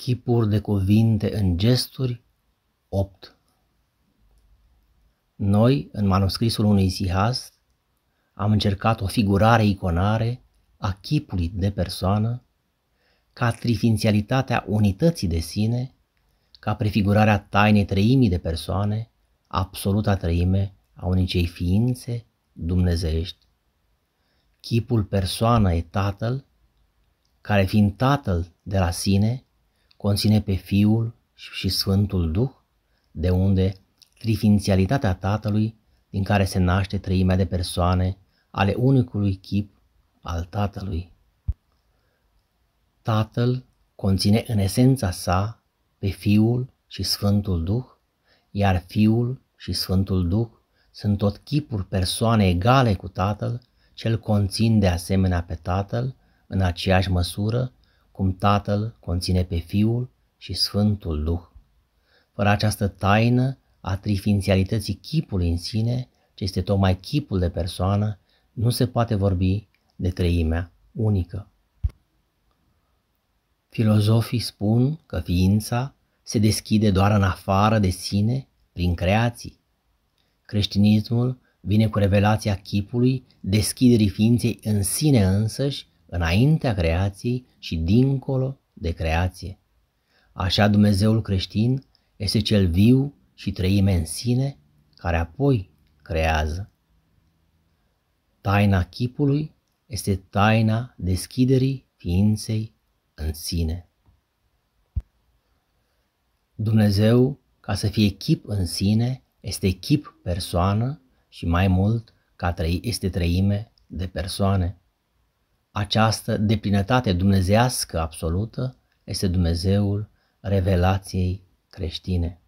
chipuri de cuvinte în gesturi 8. Noi, în manuscrisul unui sihas, am încercat o figurare iconare a chipului de persoană, ca trifințialitatea unității de sine, ca prefigurarea tainei treimii de persoane, absoluta treime a unicei ființe dumnezeiești. Chipul persoană e tatăl, care fiind tatăl de la sine, conține pe Fiul și Sfântul Duh, de unde trifințialitatea Tatălui, din care se naște trăimea de persoane ale unicului chip al Tatălui. Tatăl conține în esența sa pe Fiul și Sfântul Duh, iar Fiul și Sfântul Duh sunt tot chipuri persoane egale cu Tatăl, cel conțin de asemenea pe Tatăl, în aceeași măsură cum Tatăl conține pe Fiul și Sfântul Duh. Fără această taină a trifințialității chipului în sine, ce este tocmai chipul de persoană, nu se poate vorbi de treimea unică. Filozofii spun că ființa se deschide doar în afară de sine, prin creații. Creștinismul vine cu revelația chipului deschiderii ființei în sine însăși înaintea creației și dincolo de creație. Așa Dumnezeul creștin este cel viu și trăime în sine, care apoi creează. Taina chipului este taina deschiderii ființei în sine. Dumnezeu, ca să fie chip în sine, este chip persoană și mai mult ca trăi, este trăime de persoane. Această deplinătate dumnezească absolută este Dumnezeul revelației creștine.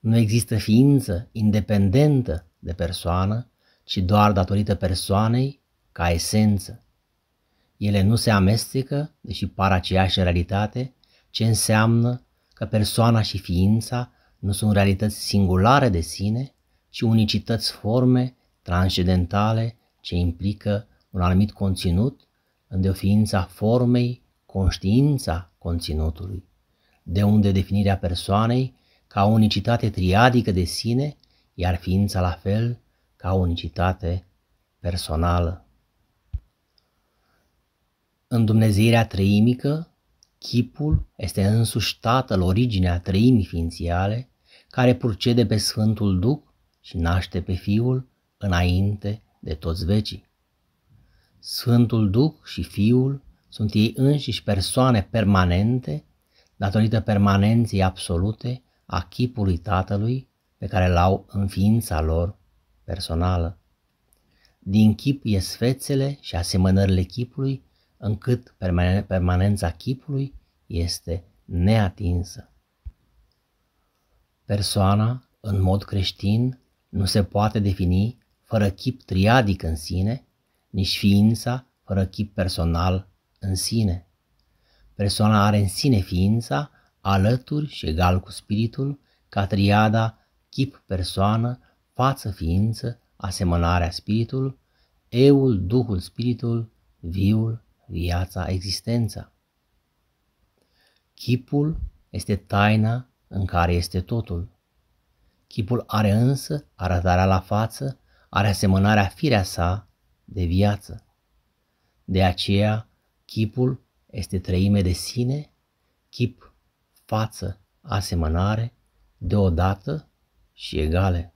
Nu există ființă independentă de persoană, ci doar datorită persoanei ca esență. Ele nu se amestecă, deși par aceeași realitate, ce înseamnă că persoana și ființa nu sunt realități singulare de sine, ci unicități forme transcendentale ce implică un anumit conținut îndeoființa formei, conștiința conținutului, de unde definirea persoanei ca unicitate triadică de sine, iar ființa la fel ca unicitate personală. În Dumnezeirea trăimică, chipul este însuși tatăl originea trăimii ființiale, care purcede pe Sfântul Duh și naște pe Fiul înainte de toți vecii. Sfântul Duh și Fiul sunt ei înșiși persoane permanente, datorită permanenței absolute a chipului Tatălui pe care l-au în ființa lor personală. Din chip ies fețele și asemănările chipului, încât permanența chipului este neatinsă. Persoana, în mod creștin, nu se poate defini fără chip triadic în sine, nici ființa fără chip personal în sine. Persoana are în sine ființa, alături și egal cu spiritul, ca triada chip-persoană, față-ființă, asemănarea spiritul, eul, duhul, spiritul, viul, viața, existența. Chipul este taina în care este totul. Chipul are însă arătarea la față, are asemănarea firea sa, de viață. De aceea, chipul este trăime de sine, chip, față, asemănare, deodată și egale.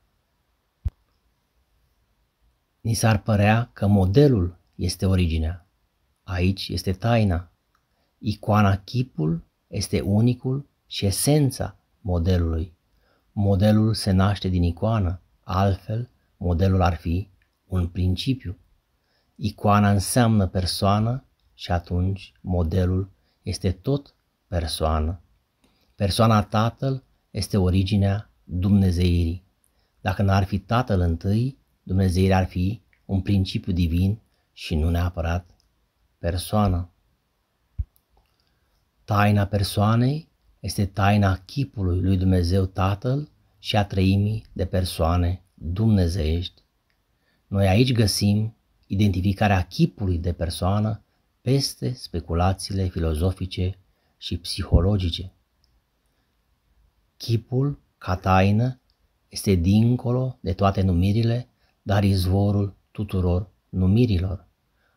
Ni s-ar părea că modelul este originea. Aici este taina. Icoana chipul este unicul și esența modelului. Modelul se naște din icoană, altfel modelul ar fi un principiu. Icoana înseamnă persoană și atunci modelul este tot persoană. Persoana Tatăl este originea Dumnezeirii. Dacă n-ar fi Tatăl întâi, Dumnezeirea ar fi un principiu divin și nu neapărat persoană. Taina persoanei este taina chipului lui Dumnezeu Tatăl și a trăimii de persoane dumnezeiești. Noi aici găsim identificarea chipului de persoană peste speculațiile filozofice și psihologice. Chipul, ca taină, este dincolo de toate numirile, dar izvorul tuturor numirilor.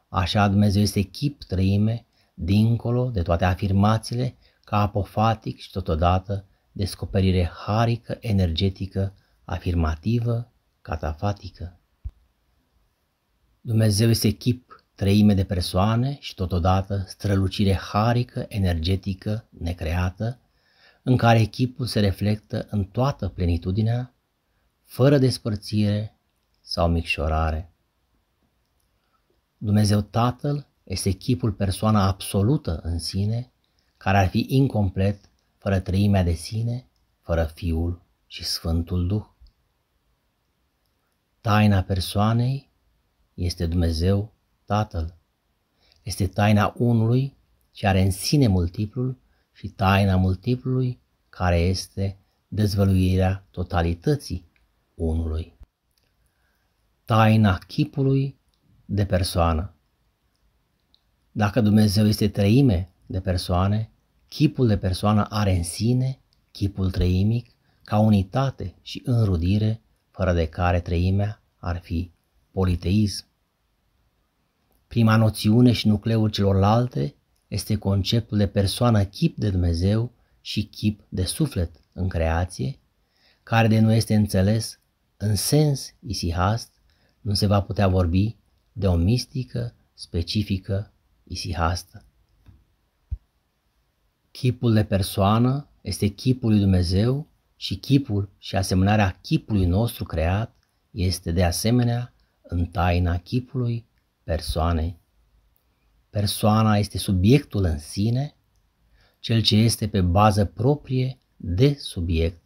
Așa Dumnezeu este chip trăime, dincolo de toate afirmațiile, ca apofatic și totodată descoperire harică, energetică, afirmativă, catafatică. Dumnezeu este chip, treime de persoane și totodată strălucire harică, energetică, necreată, în care echipul se reflectă în toată plenitudinea, fără despărțire sau micșorare. Dumnezeu Tatăl este echipul persoana absolută în sine, care ar fi incomplet fără treimea de sine, fără Fiul și Sfântul Duh. Taina persoanei este Dumnezeu Tatăl. Este taina unului ce are în sine multiplul și taina multiplului care este dezvăluirea totalității unului. Taina chipului de persoană. Dacă Dumnezeu este trăime de persoane, chipul de persoană are în sine chipul trăimic ca unitate și înrudire fără de care trăimea ar fi politeism. Prima noțiune și nucleul celorlalte este conceptul de persoană chip de Dumnezeu și chip de suflet în creație, care de nu este înțeles în sens isihast, nu se va putea vorbi de o mistică specifică isihastă. Chipul de persoană este chipul lui Dumnezeu și chipul și asemănarea chipului nostru creat este de asemenea în taina chipului persoanei. Persoana este subiectul în sine, cel ce este pe bază proprie de subiect.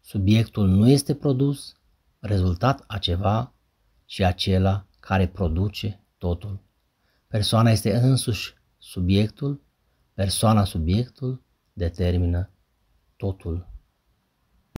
Subiectul nu este produs, rezultat a ceva și acela care produce totul. Persoana este însuși subiectul, persoana subiectul determină totul.